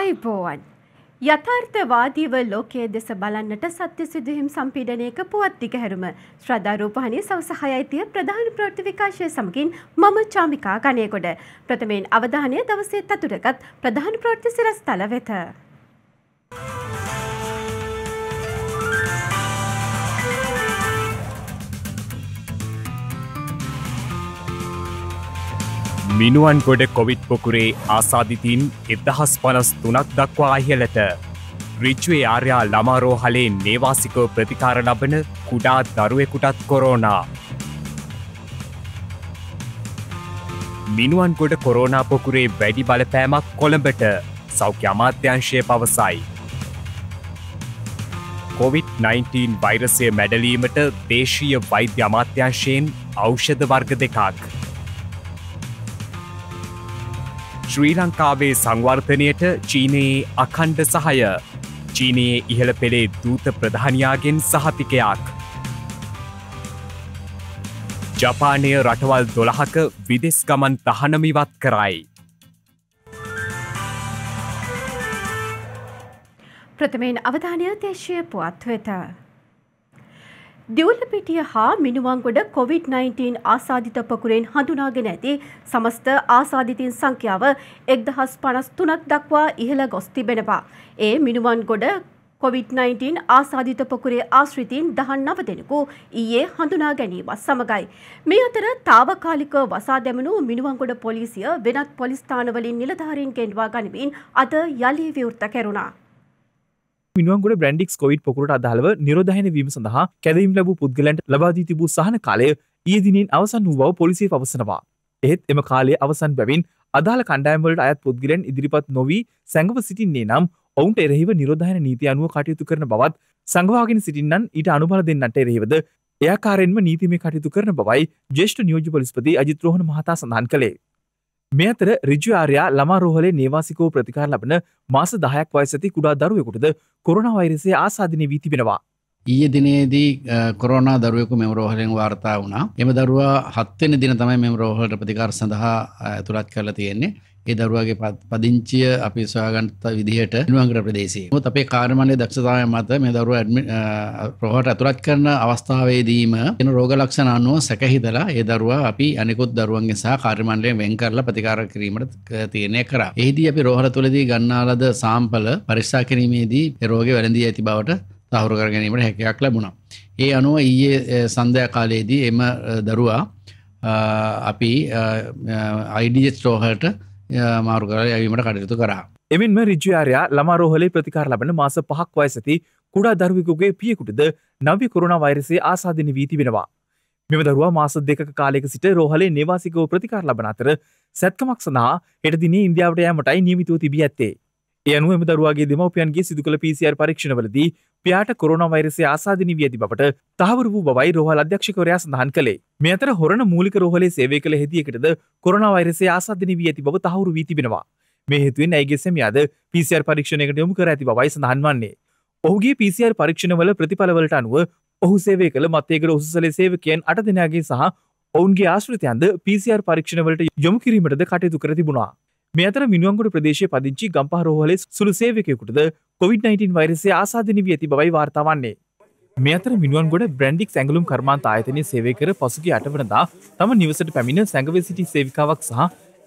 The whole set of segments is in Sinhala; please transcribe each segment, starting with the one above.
අයිබෝවන් යථර්ථවාදීව ලෝකයේ දෙස බලන්නට සත්‍ය සිදුවීම් සම්පීඩනයක පුවත් දිගහැරුම ශ්‍රද්ධා රූපහණී සවස 6යිතිය ප්‍රධාන ප්‍රවෘත්ති විකාශය සමගින් මම චාමිකා ගණේකොඩ ප්‍රථමයෙන් අවධානය දවසේ තතුරගත් ප්‍රධාන ප්‍රවෘත්ති සිරස්තල වෙත. මිනුවන්ගොඩ කොවිත් පොකුරේ ආසාධිතින් එදහස් පනස් තුනක් දක්වා අහිලට. රිච්ුවේ ආර්යා ළමාරෝහලේ නේවාසිකෝ ප්‍රතිකාර ලබන කුඩා දරුවෙකුටත් කොරෝනා. මිනුවන්ගොඩ කොරෝනා පොකුරේ වැඩි බලපෑමක් කොළඹට සෞඛ්‍ය අමාත්‍යංශය පවසයි. COVID-19 වෛරසය මැඩලීමට දේශීය වෛද්‍ය අමාත්‍යංශයෙන් අෞෂධ වර්ග දෙකක්. ශ්‍රී ලංකාවේ සංවර්ධනයට චීනයේ අකණ්ඩ සහය චීනයේ ඉහළ පෙළේ දූත ප්‍රධානයාගෙන් සහතිකයක්. ජපානය රටවල් දොළහක විදෙස් ගමන් තහනමිවත් කරයි. ප්‍රථමයෙන් අවධානය දේශය පුවත් වෙත. දිවුලපිටිය හා මිනුවන්ගොඩ කොවිD-19 ආසාධිත පකුරෙන් හඳුනාගෙන ඇති සමස්ත ආසාධිතින් සංඛ්‍යාව එක්දහස් පනස් තුනක් දක්වා ඉහළ ගොස් තිබෙනවා. ඒ මිනුවන්ගොඩ COVID-19 ආසාධිත පොකුරේ ආශ්‍රිතීන් දහන් නව දෙනෙකු ඊයේ හඳුනා ගැනීමත් සමඟයි. මේ අතර තාවකාලික වසා දැමනු මිනුවන්ගොඩ පොලිසිය වෙනත් පොලිස්ථානවලින් නිලධාරීන් ගෙන්වා ගනිමින් අද යළි විවෘත කෙරුණා. මිනුවන්ගොඩ බ්‍රන්ඩික්ස් කොවිඩ් පොකුරට අදාළව නිරෝධයන වීම සඳහා කැදීම් ලැබූ පුද්ගලන්ට ලබාදී තිබූ සහන කාලය ඊයේ දිනෙන් අවසන් වූ බව පොලිසිය පවසනවා. එහෙත් එම කාලය අවසන් බැවින් අදාළ කණ්ඩායම්වලට අයත් පුද්ගලයන් ඉදිරිපත් නොවී සැඟව සිටින්නේ නම් ඔවුන්ට එරෙහිව නිරෝධයන නීති අනුව කටයුතු කරන බවත් සංගවාගෙන සිටින්නන් ඊට අනුබල දෙන්නට එරෙහිවද එයාකාරෙන්ම නීතිමය කටයුතු කරන බවයි ජේෂ්ඨ නියෝජ්‍ය පොලිස්පති අජිත් රෝහණ මහතා සඳහන් කළේ. මේ අතර රිජු ආර්යා ළමා රෝහලේ නේවාසිකව ප්‍රතිකාර ලබන මාස 10ක් වයස ඇති කුඩා දරුවෙකුටද කොරෝනා වෛරසය ආසාදිත වී තිබෙනවා. ඊයේ දිනේදී කොරෝනා දරුවෙකු මෙම රෝහලෙන් වාර්තා වුණා. එම දරුවා 7 වෙනි දින තමයි මෙම රෝහලට ප්‍රතිකාර සඳහා ඇතුළත් කරලා තියෙන්නේ. ඒ දරුවගේ පදිංචිය අපි සොයාගන්ත විදිහට නිවංගර ප්‍රදේශයේ. මොකද අපේ කාර්යමණ්ඩලයේ දක්ෂතාවය මත මේ දරුවා ඇඩ්මිට් ප්‍රොහොට ඇතුළත් කරන අවස්ථාවේදීම වෙන රෝග ලක්ෂණ අනුව සැකහිදලා ඒ දරුවා අපි අනිකුත් දරුවන්ගෙන් සහ කාර්යමණ්ඩලයෙන් වෙන් කරලා ප්‍රතිකාර කිරීමට තීරණය කරා. එෙහිදී අපි රෝහල තුලදී ගන්නා ලද සාම්පල පරීක්ෂා කිරීමේදී ඒ රෝගේ වැළඳී ඇති බවට තහවුරු කර ගැනීමට හැකියාවක් ලැබුණා. ඒ අනුව ඊයේ සන්ධ්‍යා කාලයේදී එම දරුවා අපි අයිඩීජස් රෝහලට මාර්ගල යවීමට කටයුතු කරා. එමෙන්ම රිජ්‍යයාරයා ළමාරෝහලේ ප්‍රතිකාර ලබන මාස පහක් වයසති කුඩා දරුවෙකුගේ පියකුටද නවි කොරුණ වෛරසේ ආසාධන වී තිබෙනවා. මෙම දරුවා මාස දෙක කාලෙක සිට රෝහලේ නිවාසිකව ප්‍රතිකාර ලබන අතර සැත්කමක් සඳහා හෙටදින ඉන්දියාවට යෑමටයි නියමිතුව තිබී ඇත්තේ. යනුවම දරුවගේ දෙමවපියන්ගේ සිදු කළ පිසිR පරීක්ෂණවලදී පියාට කොරන වෛරසේ ආසාධනී වී ඇති බවට තහවර වූ බවයි රෝහල් අධ්‍යක්ෂකවරයා සඳහන් කළේ. මේ අතර හොරණ මූලික රෝහලේ සේවය කළ හෙදියකටද කොරන වෛරසේ ආසාධනී වී ඇති බව තහවුරු වී තිබෙනවා. මේ හේතුවෙන් ඇයගේ සැමියාද පිසිR පරීක්ෂණයකට යොමු කර ඇති බවයි සඳහන් වන්නේ. ඔහුගේ පිසිR පරීක්ෂණවල ප්‍රතිඵලවලට අනුව ඔහු සේවය කළ මත්තේකර උසුසලේ සේවකයන් අට දෙනාගේ සහ ඔවුන්ගේ ආශ්‍රිතයන්ද පිසිR පරීක්ෂණවලට යොමු කිරීමටද කටයුතු කර තිබුණා. මේ අතර මිනුවන්ගොඩ ප්‍රදේශයේ පදිංචි ගම්පහ රෝහලේ සුළු සේවකයෙකුටද COVID-19 වෛරසය ආසාදනය වී ඇති බවයි වාර්තා වන්නේ. මේ අතර මිනුවන්ගොඩ බ්‍රැන්ඩික් ඇඟලුම් කර්මාන්ත ආයතනයේ සේවය කර පසුගිය අටවනදා තම නිවසට පැමිණ සැඟවේ සිටි සේවිකාවක් සහ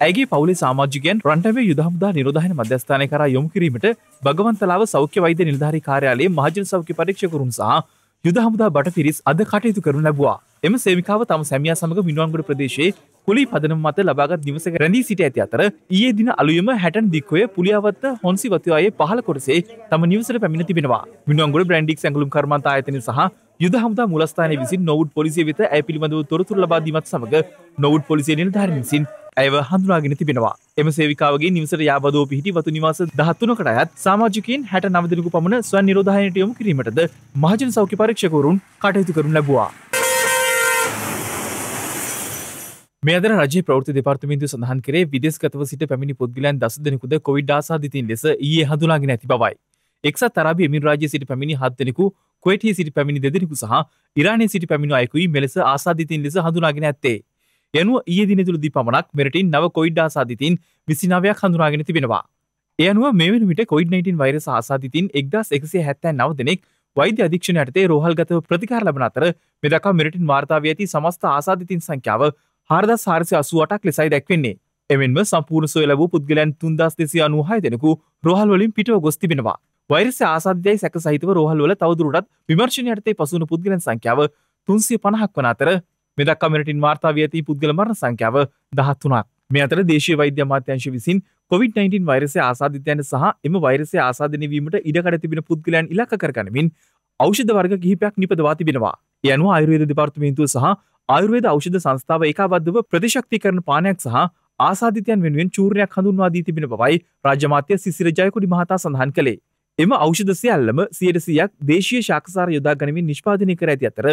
ඇගේ පවුලේ සාමාජිකයන් රන්ටවේ යුදහමුදා නිරෝධායන මධ්‍යස්ථානය කරා යොමු කිරීමට භගවන්තලාව සෞඛ්‍ය වෛද්‍ය නිලධාරී කාර්යාලයේ මහජන සෞඛ්‍ය පරීක්ෂකවරුන් සහ යුද හමුදා බට පිරිස් අද කටයුතු කරනු ලැබවා එම සේවිකාව තම සැමියා සමඟ විනුවන්ගොඩ ප්‍රදේශයේ කුලි පදනම මත ලබාගත් නිවස රැඳී සිට ඇති අතර ඊයේ දින අලුයම හැටන් දික්වය පුලියාවත්ත හොන්සි වතිවායේ පහල කොටසේ තම නිවසට පැමිණ තිබෙනවා. මිනුවන්ගොඩ බ්‍රැන්ඩික් ඇඟලුම් කර්මාන්තා ආයතනය සහ යුද හමුදා මුලස්ථානයේ විසින් නොවුඩ් පොලිසිය වෙත ඇය පිළිබඳව තොරතුරු ලබා දීමත් සමග නොවුඩ් පොලිසිය නිලධාරීන් විසින් ඇව හඳුනාගෙන තිබෙනවා. එම සේවිකාවගේ නිවසට යාබදෝ පිහිටි වතු නිවාස දහත්තුනකට අයත් සාමාජිකයන් හැට නවදනකු පමණ ස්වන් නිරෝධායනයට යොමු කිරීමටද මහජන සෞඛ්‍ය පරීක්ෂකවරුන් කටයුතු කරනු ලැබවා. මේද රජ ප්‍රෘති දෙපර්තමින්තු සඳහන් කරේ විදෙස්ගතව සිට පැමිණි පුද්ගලයන් දස දෙනෙකුද කොවිඩ් ආසාධිතීන් ලෙස ඒ හඳුනාගෙන ඇති බවයි. එක්සත් අරාබ මිරාජය සිට පැමිණි හත්දෙනෙකු කොයිටිය සිට පැමිණි දෙදෙනෙකු සහ ඉරාණය සිට පැමිණි අයකුයි මෙලෙස ආසාධිතීන් ලෙස හඳුනාගෙන ඇත්තේ. යනුව ඒ දිනතුළදි පමණක් මෙරටින් නව කොයිඩ් ආසාධිතින් විසිනාවයක් හඳුනාගෙන තිබෙනවා. එයනුව මෙවන විට කොයිඩ්-19 වෛරස ආසාධිතින් එක්දස් එකසිය හැත්තෑ නව දෙනෙක් වෛද්‍ය අධීක්ෂණ යටතේ රෝහල්ගතව ප්‍රතිකාර ලබන අතර මෙදකා මෙරටින් වාර්තාාව ඇති සමස්ත ආසාධිතින් සංඛ්‍යාව හාරදස් හාරසි අසුවටක් ලෙසයි දැක්වෙන්නේ. එමෙන්ම සම්පූර්ණ සොය ලැබූ පුද්ගලයන් තුන්දස් දෙසි අනුහය දෙනකු රෝහල්වලින් පිටව ගොස් තිබෙනවා. වෛරස ආසාධ්‍යයි සැක සහිතව රෝහල්වල තවදුරටත් විමර්ශණයටතේ පසුන පුද්ගලන් සංඛ්‍යාව තුන්සිය පණහක් වන අතර මෙදක් කමරටින් වාර්තා වී ඇති පුද්ගල මරණ සංඛ්‍යාව දහත්තුනක්. මේ අතර දේශීය වෛද්‍ය අමාත්‍යංශ විසින් COVID-19 වෛරසය ආසාදිතයන් සහ එම වෛරසය ආසාදනය වීමට ඉඩකඩ තිබෙන පුද්ගලයන් ඉලක්ක කරගනිමින් ඖෂධ වර්ග කිහිපයක් නිපදවා තිබෙනවා. ඒ අනුව ආයුර්වේද දෙපාර්තමේන්තුව සහ ආයුර්වේද ඖෂධ සංස්ථාව ඒකාබද්ධව ප්‍රතිශක්තිකරණ පානයක් සහ ආසාධිතයන් වෙනුවෙන් චූර්ණයක් හඳුන්වා දී තිබෙන බවයි රාජ්‍ය මාත්‍ය සිසිර ජයකොඩි මහතා සඳහන් කළේ. එම ඖෂධ සියල්ලම 100%ක් දේශීය ශාකසාර යොදා ගනිමින් නිෂ්පාදනය කර ඇති අතර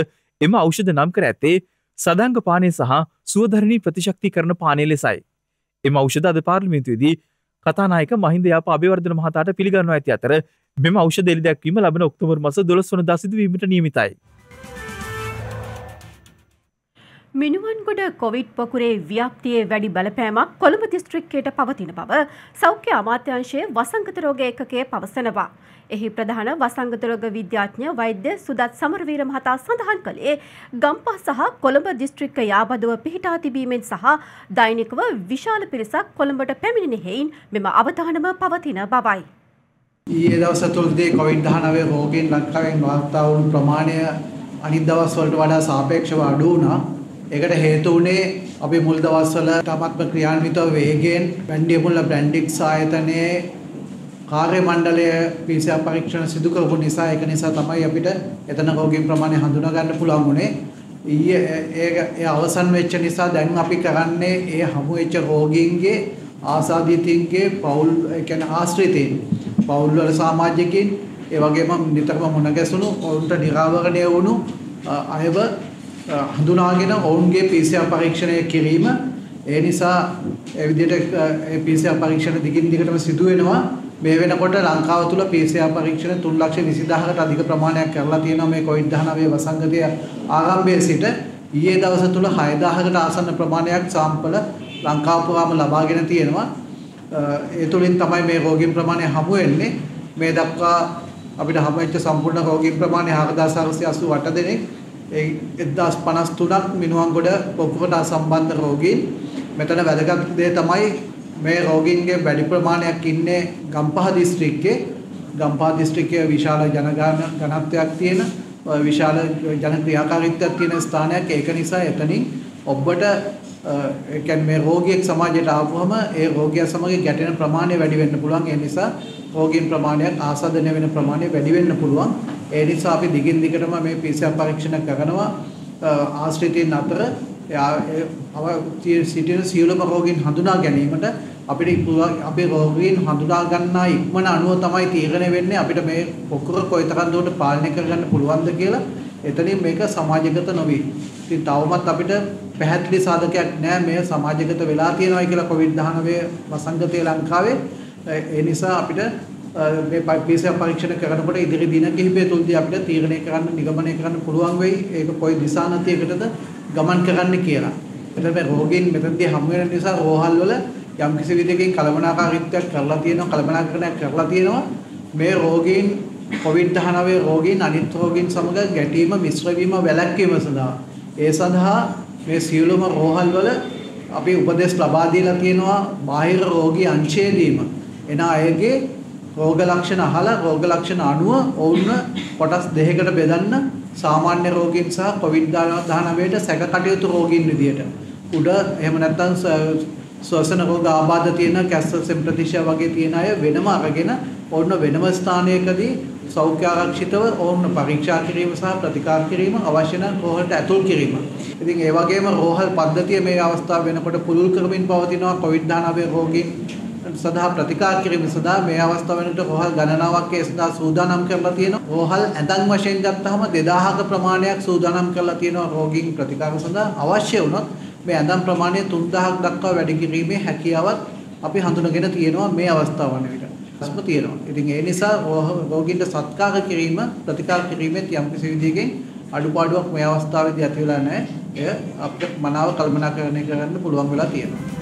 එම ඖෂධ නම් කර ඇත්තේ සදංග පානය සහ සුවධරණී ප්‍රතිශක්ති කරන පානය ලෙසයි. එම ෞෂධ අද පාර්ලිමින්තුවේදී කතානායක මහින්දයා අභිවර්ධන මහතාට පිළිගන්නවා ඇති අතර මෙම ඖෂධ එළි දැක්වීම ලබන ඔක්තෝබර් මස 12 වනදා සිදුවීමට නියමිතයි. මිනුවන්ගොඩ කොවිඩ් පොකුරේ ව්‍යාප්තියේ වැඩි බලපෑමක් කොළඹ දිස්ත්‍රික්කයට පවතින බව සෞඛ්‍ය අමාත්‍යංශයේ වසංගත රෝග ඒකකයේ පවසනවා. එහි ප්‍රධාන වසංගත රෝග විද්‍යාඥ වෛද්‍ය සුදත් සමරවීර මහතා සඳහන් කළේ ගම්පහ සහ කොළඹ දිස්ත්‍රික්ක යාබදව පිහිටා තිබීමෙන් සහ දෛනිකව විශාල පිරිසක් කොළඹට පැමිණෙන හේයින් මෙම අවධානම පවතින බවයි. ඊයේ දවස තුළදී COVID-19 රෝගීන් ලංකාවෙන් වාර්තා වුණු ප්‍රමාණය අනිත් දවස්වලට වඩා සාපේක්ෂව අඩු වුණා. ඒකට හේතු වුණේ අපි මුල් දවස්වල තමත්ම ක්‍රියාන්විතව වේගයෙන් වැන්ඩියමුල්ල බ්‍රැන්ඩික්ස් ආයතනයේ කාර්ය මණ්ඩලය PCR පරීක්ෂණ සිදු කරපු නිසා ඒක නිසා තමයි අපිට එතන රෝගීන් ප්‍රමාණය හඳුනා ගන්න පුළුවන් වුණේ. ඊයේ ඒක ඒ අවසන් වෙච්ච නිසා දැන් අපි කරන්නේ ඒ හමු වෙච්ච රෝගීන්ගේ ආසාදිතින්ගේ පෞල් ඒ කියන්නේ ආශ්‍රිතයින් පෞල් වල සමාජිකින් ඒ වගේම නිතරම මුණ ගැසුණු ඔවුන්ට නිරාවරණය වුණු අයව හඳුනාගෙන ඔවුන්ගේ PCR පරීක්ෂණය කිරීම ඒ නිසා ඒ විදිහට PCR පරීක්ෂණ දිගින් දිගටම සිදු වෙනවා මේ වෙනකොට ලංකාව තුළ PCR පරීක්ෂණ 3,20,000කට අධික ප්‍රමාණයක් කරලා තියෙනවා මේ COVID-19 වසංගතය ආරම්භයේ සිට ඊයේ දවස තුළ 6,000කට ආසන්න ප්‍රමාණයක් සාම්පල ලංකාව පුරාම ලබාගෙන තියෙනවා ඒ තුළින් තමයි මේ රෝගීන් ප්‍රමාණය හමු වෙන්නේ මේ දක්වා අපිට හමුවෙච්ච සම්පූර්ණ රෝගීන් ප්‍රමාණය 4,488 දෙනෙක් ඒ 1053ක් මිනුවන්ගොඩ පොකුරට සම්බන්ධ රෝගීන් මෙතන වැදගත් දේ තමයි මේ රෝගීන්ගේ වැඩි ප්‍රමාණයක් ඉන්නේ ගම්පහ දිස්ත්‍රික්කයේ ගම්පහ දිස්ත්‍රික්කයේ විශාල ජනගහන ඝනත්වයක් තියෙන විශාල ජන ක්‍රියාකාරීත්වයක් තියෙන ස්ථානයක් ඒක නිසා එතනින් ඔබට ඒ කියන්නේ මේ රෝගියෙක් සමාජයට ආවම ඒ රෝගියා සමග ගැටෙන ප්‍රමාණය වැඩි වෙන්න පුළුවන් ඒ නිසා රෝගීන් ප්‍රමාණයක් ආසාදනය වෙන ප්‍රමාණය වැඩි වෙන්න පුළුවන්. ඒ නිසා අපි දිගින් දිගටම මේ PCR පරීක්ෂණ කරනවා ආශ්‍රිතයින් අතර සිටින සියලුම රෝගීන් හඳුනා ගැනීමට අපිට අපේ රෝගීන් හඳුනා ගන්නා ඉක්මන අනුව තමයි තීරණය වෙන්නේ අපිට මේ පොකුර කොයිතරම් දුරට පාලනය කරගන්න පුළුවන්ද කියලා. එතනින් මේක සමාජගත නොවේ. ඉතින් තවමත් අපිට පැහැදිලි සාධකයක් නැහැ මේ සමාජගත වෙලා තියෙනවා කියලා COVID-19 වසංගතය ලංකාවේ. ඒ නිසා අපිට මේ පීසයක් පරීක්ෂණ කරනකොට ඉදිරි දින කිහිපය තුලදී අපිට තීරණය කරන්න නිගමනය කරන්න පුළුවන් වෙයි ඒක කොයි දිශානතියකටද ගමන් කරන්න කියලා. එතකොට මේ රෝගීන් මෙතනදී හමු වෙන නිසා රෝහල් වල යම් කිසි විදිහකින් කලමනාකාරීත්වයක් කරලා තියෙනවා කලමනාකරණයක් කරලා තියෙනවා මේ රෝගීන් COVID-19 රෝගීන් අනිත් රෝගීන් සමග ගැටීම මිශ්‍ර වීම වැළැක්වීම සඳහා ඒ සඳහා මේ සියලුම රෝහල් වල අපි උපදෙස් ලබා දීලා තියෙනවා බාහිර රෝගී අංශයේදීම එන අයගේ රෝග ලක්ෂණ අහලා රෝග ලක්ෂණ අනුව ඔවුන්ව කොටස් දෙකකට බෙදන්න සාමාන්‍ය රෝගීන් සහ COVID-19ට සැක කටයුතු රෝගීන් විදියට. උඩ එහෙම නැත්නම් ශ්වසන රෝග ආබාධ තියෙන කැස්සල් සෙම්ප්‍රතිෂා වගේ තියෙන අය වෙනම අරගෙන ඔවුන්ව වෙනම ස්ථානයකදී සෞඛ්‍ය ආරක්ෂිතව ඔවුන් පරීක්ෂා කිරීම සහ ප්‍රතිකාර කිරීම අවශ්‍ය නම් රෝහලට ඇතුල් කිරීම. ඉතින් ඒ වගේම රෝහල් පද්ධතිය මේ අවස්ථාව වෙනකොට පුළුල් කරමින් පවතිනවා COVID-19 රෝගීන් සඳහා ප්‍රතිකාර කිරීම සඳහා මේ අවස්ථාව වෙනට රෝහල් ගණනාවක් ඒ සඳහා සූදානම් කරලා තියෙනවා. රෝහල් ඇඳන් වශයෙන් ගත්තාම 2000ක ප්‍රමාණයක් සූදානම් කරලා තියෙනවා රෝගීන් ප්‍රතිකාර සඳහා අවශ්‍ය වුණොත් මේ ඇඳන් ප්‍රමාණය 3000ක් දක්වා වැඩි කිරීමේ හැකියාවත් අපි හඳුනගෙන තියෙනවා මේ අවස්ථාව වන විට. ප්‍රශ්න තියෙනවා. ඉතින් ඒ නිසා රෝගීන්ට සත්කාර කිරීම ප්‍රතිකාර කිරීමෙත් යම් කිසි විදිහකින් අඩුපාඩුවක් මේ අවස්ථාවේදී ඇති වෙලා නැහැ. එය අපිට මනාව කල්පනා කරන එක කරන්න පුළුවන් වෙලා තියෙනවා.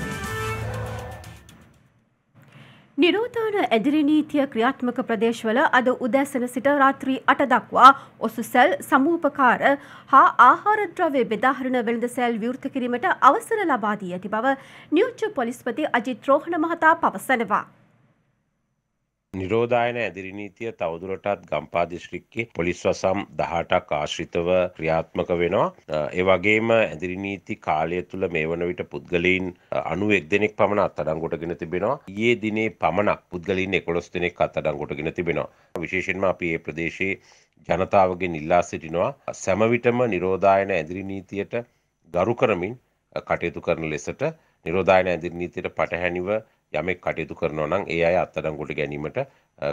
නිරෝධාන ඇදිරි නීතිය ක්‍රියාත්මක ප්‍රදේශවල අද උදැසන සිට රාත්‍රී අට දක්වා ඔසුසැල් සමූපකාර හා ආහාරද්‍රව්‍ය බෙදාහරණ වෙළඳ සැල් විවෘත කිරීමට අවසර ලබා දී ඇති බව නියෝජ්‍ය පොලිස්පති අජිත් රෝහණ මහතා පවසනවා. නිරෝධායන ඇදිරි නීතිය තවදුරටත් ගම්පා දිශ්‍රික්කේ පොලිස් වසම් දහටක් ආශ්‍රිතව ක්‍රියාත්මක වෙනවා. ඒවගේම ඇදිරි නීති කාලය තුළ මේ වන විට පුද්ගලයින් අනු එක් දෙනෙක් පමණ අත්තඩංගොටගෙන තිබෙනවා. ඒ දිනේ පමණක් පුද්ගලින් එකොස් දෙනෙක් අත්තඩංගොටගෙන තිබෙනවා. විශේෂෙන්ම අපි ඒ ප්‍රදේශයේ ජනතාවගේ නිල්ලා සිටිනවා. සැමවිටම නිරෝධායන ඇදිරි නීතියට ගරු කරමින් කටයුතු කරන ලෙසට නිරෝධායන ඇදිරි නීතියට පටහැනිව යමෙක් කටයුතු කරනවා නම් ඒ අය අත්අඩංගුවට ගැනීමට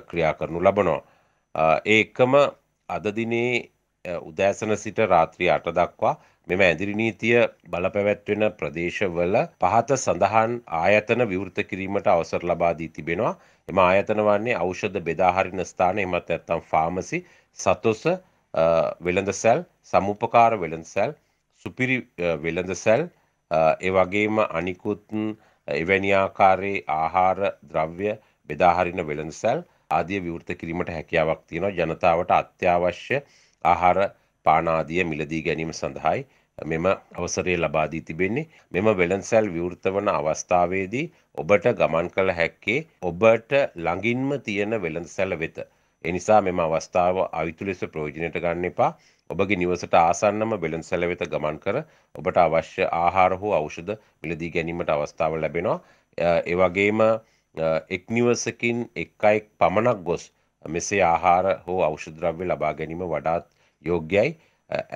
ක්‍රියා කරනු ලබනවා ඒ එකම අද දිනේ උදෑසන සිට රාත්‍රී 8 දක්වා මෙම ඇදිරි නීතිය බලපැවැත්වෙන ප්‍රදේශවල පහත සඳහන් ආයතන විවෘත කිරීමට අවසර ලබා දී තිබෙනවා. එම ආයතන වන්නේ ඖෂධ බෙදා හරින ස්ථාන එමත් නැත්නම් ෆාමසි, සතොස, වෙළඳසැල්, සමුපකාර වෙළඳසැල්, සුපිරි වෙළඳසැල්, ඒ වගේම අනිකුත් එවැනි ආකාරයේ ආහාර ද්‍රව්‍ය බෙදාහරින වෙළඳසැල් ආදිය විවෘත කිරීමට හැකියාවක් තියෙනවා ජනතාවට අත්‍යවශ්‍ය ආහාර පානාදිය මිලදී ගැනීම සඳහායි මෙම අවසරය ලබා දී තිබෙන්නේ මෙම වෙළඳසැල් විවෘත වන අවස්ථාවේදී ඔබට ගමන් කළ හැක්කේ ඔබට ළඟින්ම තියෙන වෙළඳසැල වෙත එනිසා මෙම අවස්ථාව අවිතු ලෙස ප්‍රයෝජනයට ගන්න එපා ඔබගේ නිවසට ආසන්නම බෙලන් සැල වෙත ගමන් කර ඔබට අවශ්‍ය ආහාර හෝ ඖෂධ මිලදී ගැනීමට අවස්ථාව ලැබෙනවා එවගේම එක් නිවසකින් එක් අයෙක් පමණක් ගොස් මෙසේ ආහාර හෝ ඖෂධද්‍රව්‍ය ලබා ගැනීම වඩාත් යෝග්‍යයි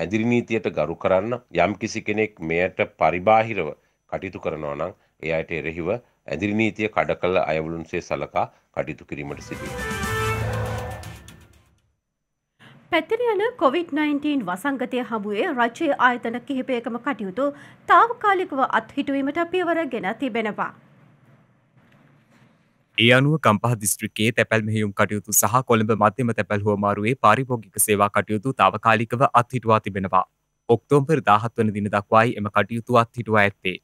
ඇදිරි නීතියට ගරු කරන්න යම් කිසි කෙනෙක් මෙයට පරිබාහිරව කටයුතු කරනවා නම් ඒ අයට එරෙහිව ඇදිරි නීතිය කඩ කළ අයවුලුන්සේ සලකා කටයුතු කිරීමට සිදුවේ. පැතිර යන කොවිD-19 වසංගතය හමුවේ රජයේ ආයතන කිහිපයකම කටයුතු තාවකාලිකව අත්හිටුවීමට පියවර ගෙන තිබෙනවා. ඒ අනුව කම්පහ දිස්ත්‍රික්කයේ තැපැල් මෙහෙයුම් කටයුතු සහ කොළඹ මධ්‍යම තැපැල් හුවමාරුවේ පාරිභෝගික ಸೇවා කටයුතු තාවකාලිකව අත්හිටුවා තිබෙනවා. ඔක්තෝබර් 17 වන දින දක්වායි එම කටයුතු අත්හිටුවා ඇත්තේ.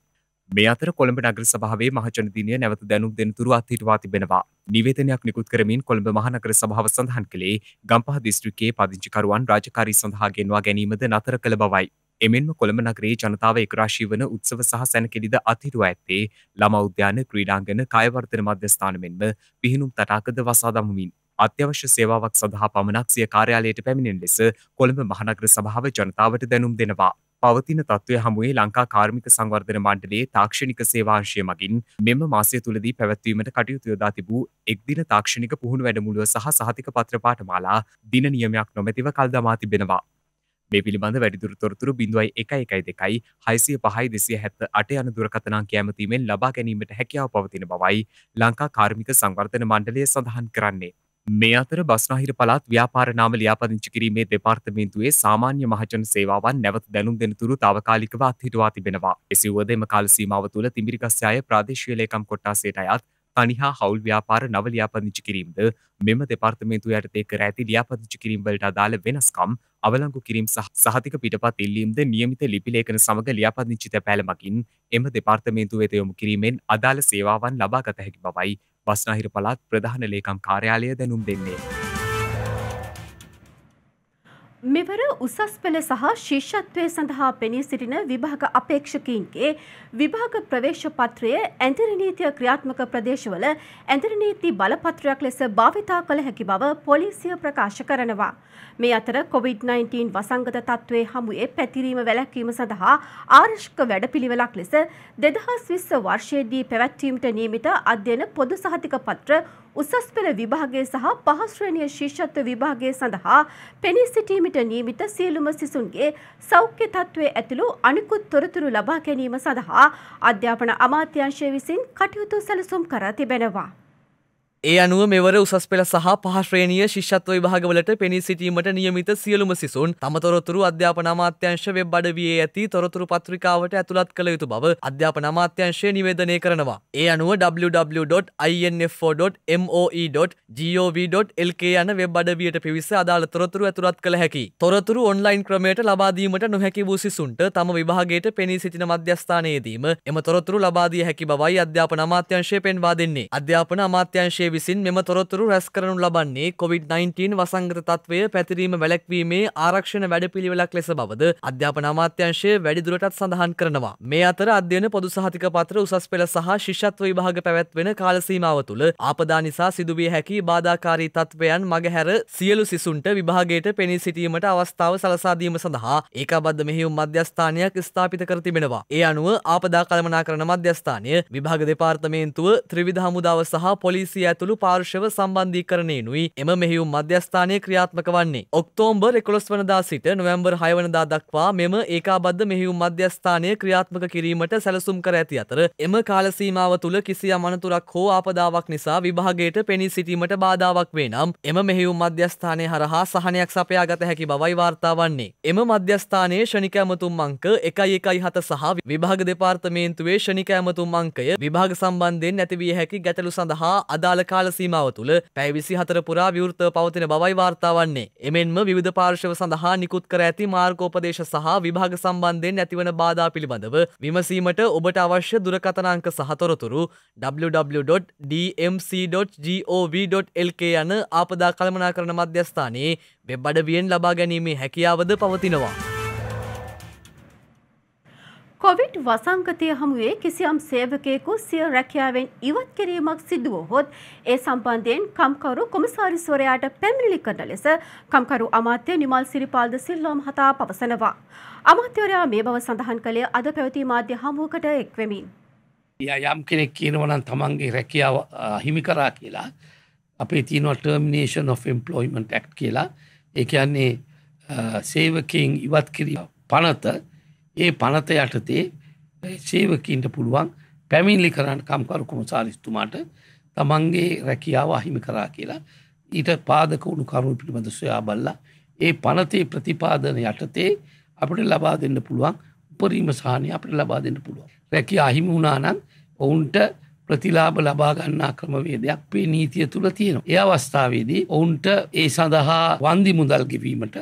මේ අතර කොළඹ නගර සභාවේ මහජනදිනය නැවත දැනුම් දෙනතුරු අත්හිටවා තිබෙනවා. නිවේදනයක් නිකුත් කරමින් කොළඹ මහනගර සභාව සඳහන් කළේ ගම්පහ දිස්ත්‍රික්කයේ පදිංචිකරුවන් රාජකාරී සඳහා ගෙන්වා ගැනීමද නතර කළ බවයි. එමෙන්ම කොළඹ නගරයේ ජනතාව එක්රාශී වන උත්සව සහ සැනකෙළිද අත්හිටුවා ඇත්තේ ළමා උද්‍යාන ක්‍රීඩාංගන කයවර්ධන මධ්‍යස්ථාන මෙන්ම පිහිනුම් තටාකද වසා දමමින්. අත්‍යවශ්‍ය සේවාවක් සඳහා පමණක් සිය කාර්යාලයට පැමිණෙන ලෙස කොළඹ මහනගර සභාව ජනතාවට දැනුම් දෙනවා. පවතින තත්ත්වය හමුවේ ලංකා කාර්මික සංවර්ධන මණ්ඩලයේ තාක්ෂණික සේවාංශය මගින් මෙම මාසය තුළදී පැවැත්වීමට කටයුතු යොදා තිබූ එක්දින තාක්ෂණික පුහුණු වැඩමුළුව සහ සහතික පත්‍ර පාඨමාලා දින නියමයක් නොමැතිව කල් දමා තිබෙනවා. මේ පිළිබඳ වැඩිදුර තොරතුරු බිඳුවයි එකයි එකයි දෙකයි හයිසිය පහයි දෙසිය හැත්ත අට යන දුරකථනාංක ඇමතීමෙන් ලබා ගැනීමට හැකියාව පවතින බවයි ලංකා කාර්මික සංවර්ධන මණ්ඩලය සඳහන් කරන්නේ. මේ අතර බස්නාහිර පළාත් ව්‍යාපාරනාම ලියාපදිංචි කිරීමේ දෙපාර්තමේන්තුවේ සාමාන්‍ය මහජන සේවාවන් නැවත දැනුම් දෙන තුරු තාවකාලිකව අත්හිටුවා තිබෙනවා. එසි වුවද එම කාල සීමාව තුළ තිමිරිගස්යාය ප්‍රාදේශීය ලේකම් කොට්ටාසයට අයත් තනිහා හවුල් ව්‍යාපාර නව ලියාපදිංචි කිරීම්ද මෙම දෙපාර්තමේන්තු යටතේ කර ඇති ලියාපදිංචි කිරීම්වලට අදාළ වෙනස්කම් අවලංගු කිරීම් සහ සහතික පිටපත් ඉල්ලීම්ද නියමිත ලිපි ලේඛන සමග ලියාපදිංචි තැපෑල මගින් එම දෙපාර්තමේන්තු වෙත යොමු කිරීමෙන් අදාළ සේවාවන් ලබාගත හැකි බවයි බස්නාහිර පළාත් ප්‍රධාන ලේකම් කාර්යාලය දැනුම් දෙන්නේ. මෙවර උසස් පෙළ සහ ශිෂ්‍යත්වය සඳහා පෙනී සිටින විභාග අපේක්ෂකයින්ගේ විභාග ප්‍රවේශ පත්‍රය ඇන්තරනීතිය ක්‍රියාත්මක ප්‍රදේශවල ඇන්තරනීති බලපත්‍රයක් ලෙස භාවිතා කළ හැකි බව පොලිසිය ප්‍රකාශ කරනවා. මේ අතර COොVID-19 වසංගත තත්ත්වය හමුවේ පැතිරීම වැලැක්වීම සඳහා ආර්ශික වැඩපිළිවෙලක් ලෙස දෙදහස් විස්ස වර්ෂයේදී පැවැත්වීමට නියමිත අධ්‍යන පොදු සහතික පත්‍ර උසස් පෙළ විභාගය සහ පහස්ශ්‍රණය ශිෂ්ෂත්ව විභාගය සඳහා පෙනී සිටීමට නියමිත සියලුම සිසුන්ගේ සෞඛ්‍ය තත්ත්වය ඇතුළු අනිකුත් තොරතුරු ලබා ගැනීම සඳහා අධ්‍යාපන අමාත්‍යංශය විසින් කටයුතු සැලසුම් කර තිබෙනවා. ඒ අනුව මෙවර උසස් පෙළ සහ පහශ්‍රේණිය ශිෂ්‍යත්ව විභාගවලට පෙනී සිටීමට නියමිත සියලුම සිසුන් තම තොරතුරු අධ්‍යාපන අමාත්‍යංශ වෙබ් අඩවියේ ඇති තොරතුරු පත්‍රිකාවට ඇතුළත් කළ යුතු බව අධ්‍යාපන අමාත්‍යංශය නිවේදනය කරනවා. ඒ අනුව www.info.moe.gov.lk යන වෙබ් අඩවියට පිවිස අදාළ තොරතුරු ඇතුළත් කළ හැකි. තොරතුරු ඔන්ලයින් ක්‍රමයට ලබා දීමට නොහැකි වූ සිසුන්ට තම විභාගයට පෙනී සිටින මධ්‍යස්ථානයේදීම එම තොරතුරු ලබා දිය හැකි බවයි අධ්‍යාපන අමාත්‍යංශය පෙන්වා දෙන්නේ. අධ්‍යාපන අමාත්‍යංශයේ විසින් මෙම තොරතුරු රැස් කරනු ලබන්නේ COVID-19 වසංගත තත්ත්වය පැතිරීම වැළැක්වීමේ ආරක්ෂණ වැඩපිළිවෙලක් ලෙස බවද අධ්‍යාපන අමාත්‍යංශය වැඩිදුරටත් සඳහන් කරනවා. මේ අතර අධ්‍යයන පොදු සහතික පත්‍ර උසස් පෙළ සහ ශිෂ්‍යත්ව විභාග පැවැත්වෙන කාලසීමාව තුළ ආපදා නිසා සිදුවිය හැකි බාධාකාරී තත්ත්වයන් මගහැර සියලු සිසුන්ට විභාගයට පෙනී සිටීමට අවස්ථාව සලසාදීම සඳහා ඒකාබද්ධ මෙහිුම් මධ්‍යස්ථානයක් ස්ථාපිත කර තිබෙනවා. ඒ අනුව ආපදා කළමනා කරන මධ්‍යස්ථානය විභාග දෙපාර්තමේන්තුව ත්‍රිවිධ හමුදාව සහ පොලිසිය ඇතුළු ඇතුළු පාර්ශව සම්බන්ධීකරණයනුයි එම මෙහිුම් මධ්‍යස්ථානය ක්‍රියාත්මක වන්නේ. ඔක්තෝම්බර් එකොළොස් වනදා සිට නොවැම්බර් හයවනදා දක්වා මෙම ඒකාබද්ධ මෙහිුම් මධ්‍යස්ථානය ක්‍රියාත්මක කිරීමට සැලසුම් කර ඇති අතර එම කාලසීමාව තුළ කිසියම් අනතුරක් හෝ ආපදාවක් නිසා විභාගයට පෙනී සිටීමට බාධාවක් වේ නම් එම මෙහිුම් මධ්‍යස්ථානය හරහා සහනයක් සපයා ගත හැකි බවයි වාර්තා වන්නේ. එම මධ්‍යස්ථානයේ ෂණික ඇමතුම් අංක එකයි එකයි හත සහ විභාග දෙපාර්තමේන්තුවේ ෂණික ඇමතුම් අංකය විභාග සම්බන්ධයෙන් ඇතිවිය හැකි ගැටලු සඳහා අදාළ කාල සීමාව තුළ පැවිසි හතර පුරා විවෘතව පවතින බවයි වාර්තාවන්නේ. එමෙන්ම විධ පාර්ශව සඳහා නිකුත් කර ඇති මාර්කෝපදේශ සහ විභාග සම්බන්ධයෙන් ඇතිවන බාධා පිළිබඳව විමසීමට ඔබට අවශ්‍ය දුරකතනාංක සහතොරතුරු www.dmc.gov.lk යන ආපදා කළමනා කරන මධ්‍යස්ථානයේ වෙබ් අඩවියෙන් ලබා ගැනීමේ හැකියාවද පවතිනවා. කොවිඩ් වසංගතය හමුවේ කිසියම් සේවකයෙකු සිය රැකියාවෙන් ඉවත් කිරීමක් සිදුවහොත් ඒ සම්බන්ධයෙන් කම්කරු කොමසාරිස්වරයාට පැමිණිලි කරන ලෙස කම්කරු අමාත්‍ය නිමල් සිරිපාල්ද සිල්ලෝම් හතා පවසනවා. අමාත්‍යවරයා මේ බව සඳහන් කළේ අද පැවති මාධ්‍ය හමුවකට එක්වෙමින්. යම් කෙනෙක් කියනවනම් තමන්ගේ රැකියාව හිමි කරා කියලා අපේ තියනවා ටර්මිනේෂන් of එම්පලෝයිමන්ට ඇක්් කියලා ඒ කියන්නේ සේවකින් ඉවත් කිරිය පනත ඒ පනත යටතේ සේවකින්ට පුළුවන් පැමිල්ලි කරන්න කම්කරු කොමසාරිස්තුමාට තමන්ගේ රැකියාව අහිමි කරා කියලා ඊට පාදක වුණු කරුණු පිළිබඳ සොයා බල්ලා ඒ පනතේ ප්‍රතිපාදන යටතේ අපට ලබා දෙන්න පුළුවන් උපරීම සාහනය අපට ලබා දෙන්න පුළුවන්. රැකිය අහිමි වුණානන් ඔවුන්ට ප්‍රතිලාබ ලබාගන්නා ක්‍රමවේදයක් පේ නීතිය තුළ තියෙනවා. ඒ අවස්ථාවේදී ඔවුන්ට ඒ සඳහා වන්දි මුදල් ගෙවීමට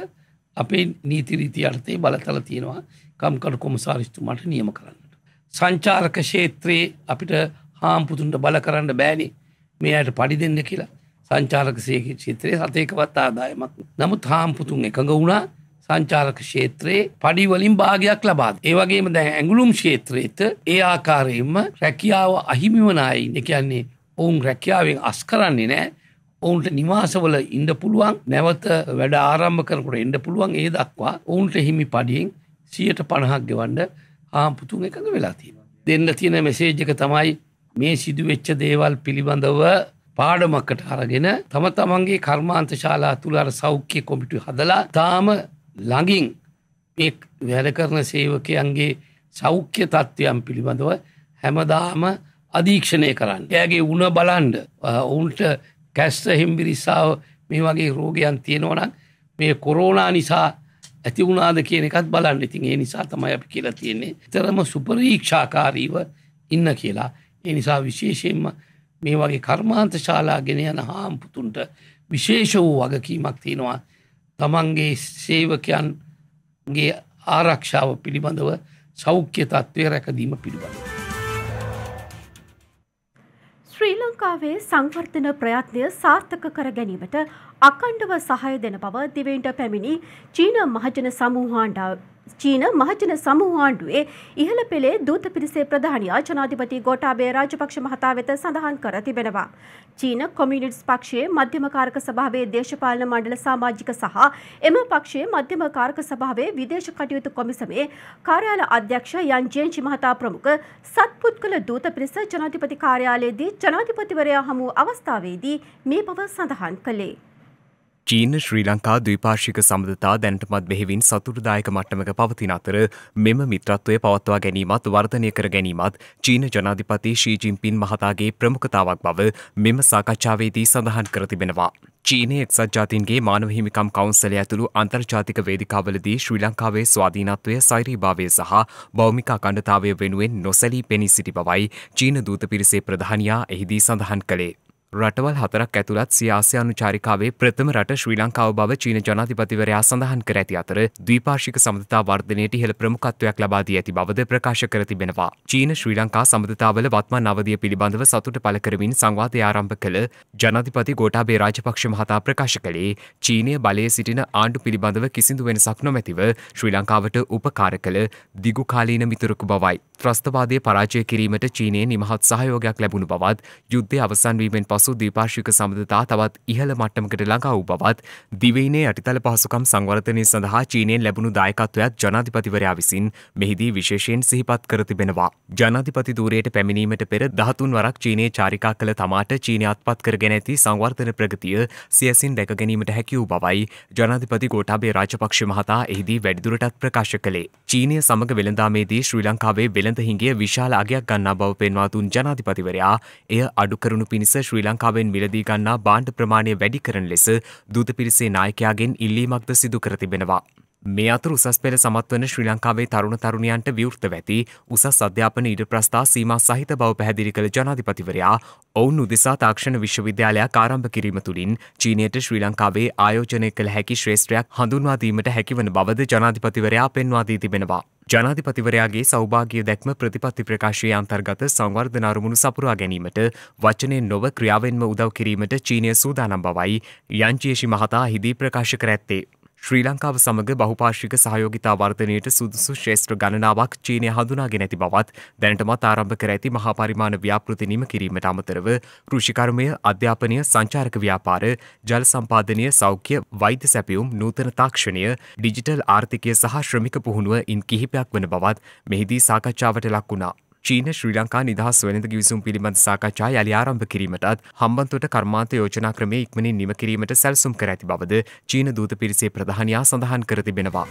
අපේ නීතිරීති අර්ථය බලතල තියෙනවා කම්කඩ කොමසාරිස්තුමට නියම කරන්නට. සංචාරක ශේත්‍රයේ අපිට හාම්පුතුන්ට බල කරන්න බෑනේ මේ අයට පඩි දෙන්න කියලා සංචාරක සේක චිත්‍රයේ සතේකවත් ආදායමක් නමුත් හාම්පුතුන් එකඟ වුණා සංචාරක ශේත්‍රයේ පඩිවලින් භාගයක් ලබාද. ඒවගේම දැ ඇගුලුම් ශේත්‍රයේත ඒ ආකාරයෙන්ම රැකියාව අහිමිවනයි එකන්නේ ඔවුන් රැකියාවෙන් අස් කරන්නේ නෑ ඔවුන්ට නිවාසවල ඉන්ඩ පුළුවන් නැවත වැඩ ආරම්භ කරකට එන්ඩ පුළුවන් ඒ දක්වා ඔවුන්ට හිමි පඩියෙන් සියයට පණහක් ගෙවන්ඩ ආම්පුතුන් එකඟ වෙලාතිීම. දෙන්න තියෙන මෙසේජ්ජක තමයි මේ සිදුවෙච්ච දේවල් පිළිබඳව පාඩමක්කට අරගෙන තම තමන්ගේ කර්මාන්ත ශාලා තුළර සෞඛ්‍ය කොමිටු හදලා තාම ළඟින් වැඩ කරන සේවකයන්ගේ සෞඛ්‍ය තත්ත්වයන් පිළිබඳව හැමදාම අධීක්ෂණය කරන්න. එයගේ උන බලන්ඩ ඔවුන්ට කැස්ස හිම්බිරිස්සාාව මේ වගේ රෝගයන් තියෙනවනක් මේ කොරෝනා නිසා ඇති වුණාද කියන එකත් බලන්න ඉතින් ඒ නිසා තමයි අපි කියලා තියෙන්නේ තරම සුපරීක්ෂාකාරීව ඉන්න කියලා ඒ නිසා විශේෂයෙන්ම මේ වගේ කර්මාන්ත ශාලා ගෙන යන හාම්පුතුන්ට විශේෂ වූ වගකීමක් තියෙනවා තමන්ගේ සේවකයන්ගේ ආරක්ෂාව පිළිබඳව සෞඛ්‍ය තත්ත්වය රැකදීම පිළිබඳව. ලංකාවේ සංවර්ධන ප්‍රයත්නය සාර්ථක කර ගැනීමට අකණ්ඩව සහය දෙන බව දිවෙන්ට පැමිණි චීන මහජන සමූහාණ්ඩාව චීන මහජන සමූහාණ්ඩුවේ ඉහළ පෙළේ දූත පිරිසේ ප්‍රධානියා ජනාධිපති ගෝටාබේ රාජපක්ෂ මහතා වෙත සඳහන් කර තිබෙනවා. චීන කොමියුනිස්ට් පක්ෂයේ මධ්‍යම කාරක සභාවේ දේශපාලන මණ්ඩල සමාජික සහ එම පක්ෂයේ මධ්‍යම කාරක සභාවේ විදේශ කටයුතු කොමිසමේ කාර්යාල අධ්‍යක්ෂ යන් ජෙන්චි මහතා ප්‍රමුඛ සත්පුත්කල දූත පිරිස ජනාධිපති කාර්යාලයේදී ජනාධිපතිවරයා හමු අවස්ථාවේදී මේ බව සඳහන් කළේ. චීන ශ්‍රී ලංකා ද්විපාර්ශික සබඳතා දැනටමත් බෙහෙවින් සතුරුදායක මට්ටමක පවතින අතර මෙම මිත්‍රත්වය පවත්වා ගැනීමත් වර්ධනය කර ගැනීමත් චීන ජනාධිපති ශී ජිම්පින් මහතාගේ ප්‍රමුඛතාවක් බව මෙම සාකච්ඡාවේදී සඳහන් කර තිබෙනවා. චීනය එක්සත් ජාතින්ගේ මානව හිමිකම් කවුන්සලය ඇතුළු අන්තර්ජාතික වේදිකාවලදී ශ්‍රී ලංකාවේ ස්වාධීනත්වය සෛරීභාවය සහ භෞමික අකණ්ඩතාවය වෙනුවෙන් නොසැලී පෙනී සිටි බවයි චීන දූත පිරිසේ ප්‍රධානියා එහිදී සඳහන් කළේ. රටවල් හතරක් ඇතුළත් සියාසියානු චාරිකාවේ ප්‍රථම රට ශ්‍රී ලංකාව බව චීන ජනාධිපතිවරයා සඳහන් කර ඇති අතර ද්විපාර්ශික සමඳතා වර්ධනයට ඉහළ ප්‍රමුඛත්වයක් ලබා දී ඇති බවද ප්‍රකාශ කර තිබෙනවා. චීන ශ්‍රී ලංකා සමඳතාවල වත්මන් අවධිය පිළිබඳව සතුට පළ කරමින් සංවාදය ආරම්භ කළ ජනාධිපති ගෝටාබේ රාජපක්ෂ මහතා ප්‍රකාශ කළේ චීනය බලයේ සිටින ආණ්ඩු පිළිබඳව කිසිදු වෙනසක් නොමැතිව ශ්‍රී ලංකාවට උපකාර කළ දිගුකාලීන මිතුරකු බවයි. ත්‍රස්තවාදය පරාජය කිරීමට චීනය නිමහත් සහයෝගයක් ලැබුණු බවත් යුද්ධය අවසන් වීමෙන් පසු පසු ද්විපාර්ශ්වික සබඳතා තවත් ඉහළ මට්ටමකට ළඟා වූ බවත් දිවයිනේ යටිතල පහසුකම් සංවර්ධනය සඳහා චීනයෙන් ලැබුණු දායකත්වයක් ජනාධිපතිවරයා විසින් මෙහිදී විශේෂයෙන් සිහිපත් කර තිබෙනවා. ජනාධිපති ධූරයට පැමිණීමට පෙර දහතුන් වරක් චීනයේ චාරිකා කළ තමාට චීනය අත්පත් කරගෙන ඇති සංවර්ධන ප්‍රගතිය සියසින් දැකගැනීමට හැකි වූ බවයි ජනාධිපති ගෝඨාභය රාජපක්ෂ මහතා එහිදී වැඩිදුරටත් ප්‍රකාශ කළේ. චීනය සමග වෙළඳාමේදී ශ්‍රී ලංකාවේ වෙළඳ හිඟිය විශාල අගයක් ගන්නා බව පෙන්වා දුන් ජනාධිපතිවරයා එය අඩු කරනු පිණිස ශ්‍රී ලංකා ලංකාවෙන් මිලදී ගන්නා බාණ්ඩ ප්‍රමාණය වැඩි කරන ලෙස දූත පිරිසේ නායකයාගෙන් ඉල්ලීමක්ද සිදු කර තිබෙනවා. මේ අතර උසස් පෙළ සමත්වන ශ්‍රී ලංකාවේ තරුණ තරුණියන්ට විවෘතව ඇති උසස් අධ්‍යාපන ඉඩ ප්‍රස්ථා සීමා සහිත බව පැහැදිලි කළ ජනාධිපතිවරයා ඔවුන් උදෙසා තාක්ෂණ විශ්වවිද්‍යාලයක් ආරම්භ කිරීම තුළින් චීනයට ශ්‍රී ලංකාවේ ආයෝජනය කළ හැකි ශ්‍රේෂ්ත්‍රයක් හඳුන්වාදීමට හැකිවන බවද ජනාධිපතිවරයා පෙන්වාදී තිබෙනවා. ජනාධිපතිවරයාගේ සෞභාග්‍ය දැක්ම ප්‍රතිපත්ති ප්‍රකාශයේ අන්තර්ගත සංවර්ධන අරමුණු සපුරා ගැනීමට වචනයෙන් නොව ක්‍රියාවෙන්ම උදව් කිරීමට චීනය සූදානම් බවයි යංචියේෂි මහතා හිදී ප්‍රකාශ කර ඇත්තේ. ශ්‍රී ලංකාව සමග බහුපාර්ශ්වික සහයෝගිතා වර්ධනයට සුදුසු ක්ෂේත්‍ර ගණනාවක් චීනය හඳුනාගෙන ඇති බවත් දැනටමත් ආරම්භ කර ඇති මහා පරිමාණ ව්‍යාපෘති නිම කිරීමට අමතරව කෘෂිකර්මය, අධ්‍යාපනය, සංචාරක ව්‍යාපාර, ජල සම්පාදනය, සෞඛ්‍ය, වෛද්‍ය සැපයුම්, නූතන තාක්ෂණය, ඩිජිටල් ආර්ථිකය සහ ශ්‍රමික පුහුණුව ඉන් කිහිපයක් වන බවත් මෙහිදී සාකච්ඡාවට ලක් වුණා. චීන ශ්‍රී ලංකා නිදහස් වෙළඳ ගිවිසුම් පිළිබඳ සාකච්ඡා යළි ආරම්භ කිරීමටත් හම්බන්තොට කර්මාන්ත යෝජනා ක්‍රමය ඉක්මනින් නිම කිරීමට සැලසුම් කර ඇති බවද චීන දූත පිරිසේ ප්‍රධානියා සඳහන් කර තිබෙනවා.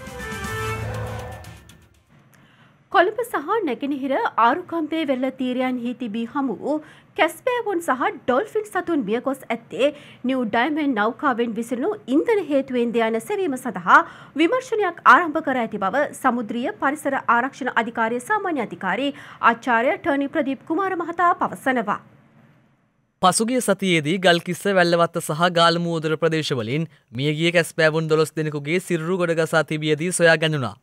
කොළඹ සහ නැගෙනහිර ආරුකම්පේ වෙල්ල තීරයන් හි තිබී හමු වූ කැස්පේවුන් සහ ඩොල්ෆින් සතුන් මියගොස් ඇත්තේ නිව් ඩයිමන් නෞකාවෙන් විසිරුණු ඉන්ධන හේතුවෙන් දයන සැවීම සඳහා විමර්ශනයක් ආරම්භ කර ඇති බව සමුද්‍රීය පරිසර ආරක්ෂණ අධිකාරය සාමාන්‍ය අධිකාරී ආචාර්ය ටර්නි ප්‍රදීප් කුමාර මහතා පවසනවා. පසුගිය සතියේදී ගල්කිස්ස වැල්ලවත්ත සහ ගාල්මුවෝදර ප්‍රදේශවලින් මියගිය කැස්පෑවුන් දොස් දෙනෙකුගේ සිරරු ගොඩගසා තිබියදී සොයා ගැනුණා.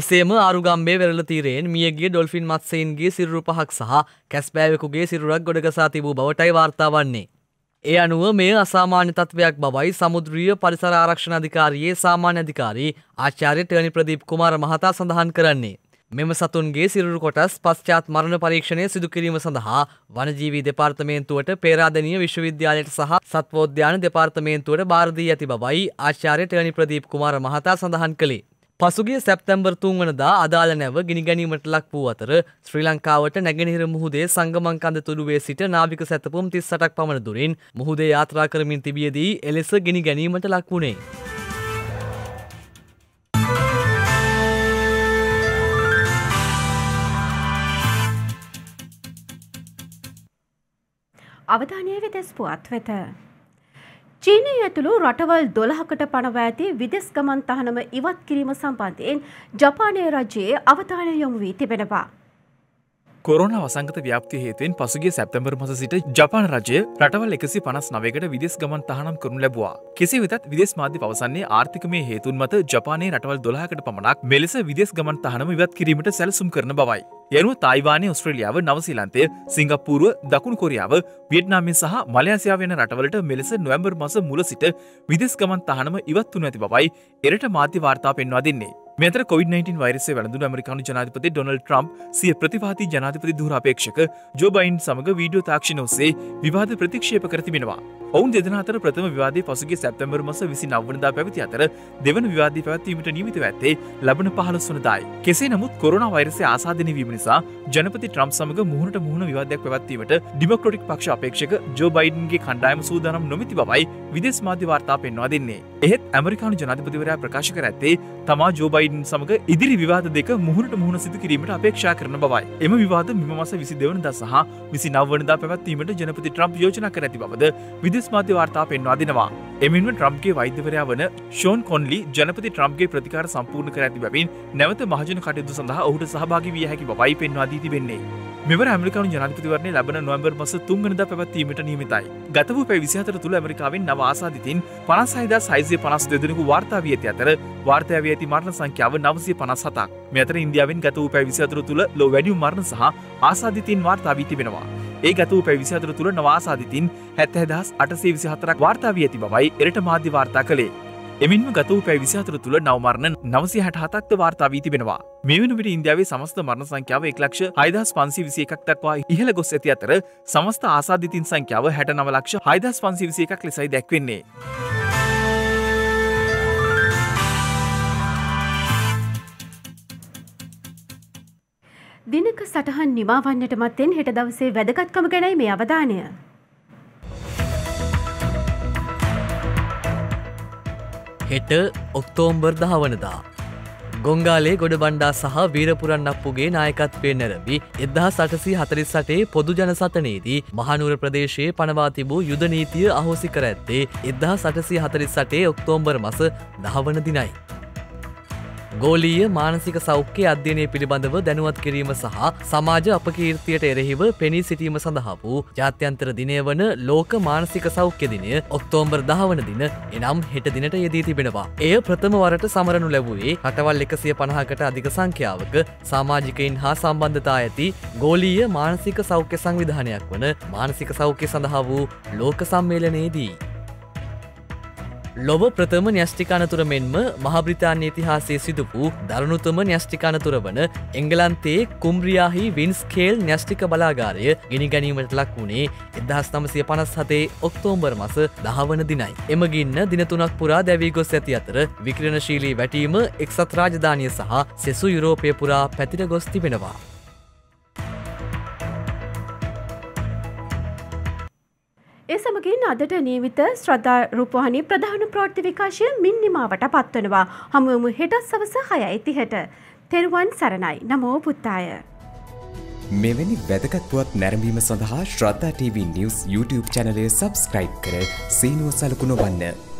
එසේම ආරුගම්බේ වෙරළ තීරයෙන් මියගේ ඩොල්ෆින් මත්සයින්ගේ සිරුරු පහක් සහ කැස්පෑවෙකුගේ සිරුරක් ගොඩගසා තිබූ බවටයි වාර්තා වන්නේ. ඒ අනුව මේ අසාමාන්‍ය තත්ත්වයක් බවයි සමුද්‍රීය පරිසර ආරක්ෂණ අධිකාරියේ සාමාන්‍ය අධිකාරී ආචාර්ය ටර්නි ප්‍රදීප් කුමාර මහතා සඳහන් කරන්නේ. මෙම සතුන්ගේ සිරුරු කොටස් පශ්චාත් මරණ පරීක්ෂණය සිදු කිරීම සඳහා වනජීවී දෙපාර්තමේන්තුවට පේරාදනීය විශ්වවිද්‍යාලයට සහ සත්වෝද්‍යාන දෙපාර්තමේන්තුවට බාර දී ඇති බවයි ආචාර්ය ටර්නි ප්‍රදීප් කුමාර මහතා සඳහන් කළේ. පසුගේ සැප්තැම්බර් තුන්වනදා අදාළ නැව ගිනිගැනීමට ලක් වූ අතර ශ්‍රී ලංකාවට නැගෙනහිර මුහුදේ සංගමන් කඳ තුළුවේ සිට නාවික සැතපුම් 38ක් පමණ දුරින් මුහුදේ යාත්‍රා කරමින් තිබියදී එලෙස ගිනිගැනීමට ලක් වුණේ. අවධානය වෙතස් පුවත් වෙත චීනය ඇතුළු රටවල් දොළහකට පනව ඇති විදෙස් ගමන් තහනම ඉවත් කිරීම සම්බන්ධයෙන් ජපානය රජයේ අවධානය යොමු වී තිබෙනවා. කොරන වසංගත ව්‍යපති හේතුවෙන් පසුගේ සැප්තැම්බර් මස සිට ජපාන රජය රටවල් එකසි පනස් නවකට විදෙස් ගමන් තහනම් කරනු ලැබවා. කෙසේ වෙතත් විදෙස් මාධ්‍ය පවසන්නේ ආර්ථිකමේ හේතුන් මත ජපානයේ රටවල් දොලාහකට පමණක් මෙලෙස විදෙස් ගමන් තහනම ඉවත් කිරීමට සැලසුම් කරන බවයි. යනුව තායිවානය ඔස්ට්‍රලියාව නවසිලන්තය සිංගප්පූරුව දකුණු කොරියාව වියට්නාමය සහ මලයාසියා වෙන රටවලට මෙලෙස නොවැම්බර් මස මුල සිට විදෙස් ගමන් තහනම ඉවත්තුන ඇති බවයි එරට මාධ්‍ය වාර්තා පෙන්වා දෙන්නේ. මෙතර කොවිD-19 වෛරසය වැළඳුන ඇමරිකානු ජනාධිපති ඩොනල්ඩ් ට්‍රම්ප් සිය ප්‍රතිවාදී ජනාධිපති ධූරාපේක්ෂක ජෝ බයින් සමග වීඩියෝ තාක්ෂණ ඔස්සේ විවාද ප්‍රතික්ෂේප කර තිබෙනවා. ඔවුන් දෙදෙනා අතර ප්‍රථම විවාදයේ පසුගිය සැප්තැම්බර් මාස 29 වෙනිදා පැවති අතර දෙවන විවාදයේ පැවැත්වීමට නියමිත ඇත්තේ ලබන 15 වෙනිදායි. කෙසේ නමුත් කොරෝනා වෛරසය ආසාදනය වීම නිසා ජනපති ට්‍රම්ප් සමග මුහුණට මුහුණ විවාදයක් පැවැත්වීමට ඩෙමොක්‍රැටික් පක්ෂ අපේක්ෂක ජෝ බයිඩන්ගේ කණ්ඩායම සූදානම් නොමැති බවයි විදේශ මාධ්‍ය වාර්තා පෙන්වා දෙන්නේ. එහෙත් ඇමරිකානු ජනාධිපතිවරයා ප්‍රකාශ කර ඇත්තේ තමා ජෝ බයිඩන් බයිඩන් සමඟ ඉදිරි විවාද දෙක මුහුණට මුහුණ සිදු කිරීමට අපේක්ෂා කරන බවයි. එම විවාද මෙම මස විසි දෙවන දසහ විසි නවනදා පැවැත්වීමට ජනපති ට්‍රම්ප යෝජනා කර ඇති බවද විදෙස් මාධ්‍ය වාර්තා පෙන්වා දෙනවා. එමෙන්ව ට්‍රම්ගේ වෛද්‍යවරයා වන ෂෝන් කොන්ලි ජනපති ට්‍රම්ගේ ප්‍රතිකාර සම්පූර්ණ කර ඇති බැවින් නැවත මහජන කටයුතු සඳහා ඔහුට සහභාගි විය හැකි බවයි පෙන්වා දී තිබෙන්නේ. මෙව ඇමරිකානු ජනපතිවරන්නේ ලබන නොවම්බර් මස තුන්ගනද පැවත්වීමට නියමිතයි. ගතපු පැවිසිහතර තුළ ඇමරිකාවෙන් නව ආසාධිතින් පනසයිදා සයිසිය පනස් දෙදෙනෙකු වාර්තාාවී ඇති අතර වාර්තාාව ඇති මරණ සංඛ්‍යාව නවසය පනස් සතක් මෙතර ඉන්දියාවෙන් ගතවූ පැවිසිහතර තුළ ලො වැඩියු මරණ සහ ආසාධිතින් වාර්තාාවී තිබෙනවා. ඒ ගතූ පැවිසිහතර තුළ නවාසාධිතින් හැත්තහැදස් අටසේ විසිහතරක් වාර්තාාවී ඇති බවයි එරට මාධ්‍ය වාර්තා කළේ. එමින්ම ගතව පැවිසිහතුර තුළ නවමරණ නවසි හැට හතක්ත වාර්තාාවී තිබෙනවා. මේ වනවිට ඉන්දියාවේ සමස්ත මරණ සංඛ්‍යාව එක්ලක්ෂ අයිදස් පන්සි විසි එකක් දක්වා ඉහළ ගොස් ඇති අතර සමස්ත ආසාධිතින් සංඛ්‍යාව හැට නවලක්ෂ හයිදස් පන්සි විසි එකක් ලෙසයි දැක්වෙන්නේ. දිනක සටහන් නිමාවන්නට මත්තෙන් හෙට දවසේ වැදගත්කම ගැනයි මේ අවධානය. හෙට ඔක්තෝම්බර් දහවනදා. ගොංගාලේ ගොඩ බණ්ඩා සහ වීරපුරන්නප්පුගේ නායකත්වය නැරඹි එදදා සටසී හතරිස් සටේ පොදු ජනසතනයේදී මහනුර ප්‍රදේශයේ පනවා තිබූ යුදනීතිය අහෝසි කර ඇත්තේ එදදා සටසී හතරිස් සටේ ඔක්තෝම්බර් මස දහවන දිනයි. ගෝලීය මානසික සෞඛ්‍ය අධ්‍යනය පිළිබඳව දැනුවත් කිරීම සහ සමාජ අපකීර්තියට එරෙහිව පෙනී සිටීම සඳහා වූ ජාත්‍යන්තර දිනය වන ලෝක මානසික සෞඛ්‍ය දිනය ඔක්තෝම්බර් දහවන දින එනම් හෙට දිනට යෙදී තිබෙනවා. එය ප්‍රථමවරට සමරනු ලැබුවේ රටවල් එකසිය පණහකට අධික සංඛ්‍යාවක සාමාජිකයින් හා සම්බන්ධතා ඇති ගෝලීය මානසික සෞඛ්‍ය සංවිධානයක් වන මානසික සෞඛ්‍ය සඳහා වූ ලෝක සම්මේලනයේදී. ලොව ප්‍රථම න්‍යෂ්ටිකානතුර මෙන්ම මහාබ්‍රිතාන්‍ය ඉතිහාසේ සිදු වූ දරුණුතම න්‍යෂ්ටිකානතුර වන එංගලන්තයේ කුම්්‍රියාහි වින්ස්කේල් න්‍යෂ්ටික බලාගාරය ගිනිගැනීමට ලක් වුණේ එදහස් නමසය පනස් හතේ ඔක්තෝම්බර් මස දහවන දිනයි. එමගින්න දිනතුනක් පුරා දැවී ගොස් ඇති අතර වික්‍රණශීලී වැටීම එක්සත් රාජධානය සහ සෙසු යුරෝපය පුරා පැතිර ගොස් තිබෙනවා. ඒ සමගින් අදට නීවිත ශ්‍රද්ධා රූපවාහිනී ප්‍රධාන ප්‍රවෘත්ති විකාශය මින් නිමාවට පත්වනවා. හමුවෙමු හෙට සවස 6:30ට. තෙරුවන් සරණයි. නමෝ පුත්තාය. මෙවැනි වැදගත් පුවත් නැරඹීම සඳහා ශ්‍රද්ධා TV News YouTube channel එක subscribe කර සීනුව සලකුණ වන්න.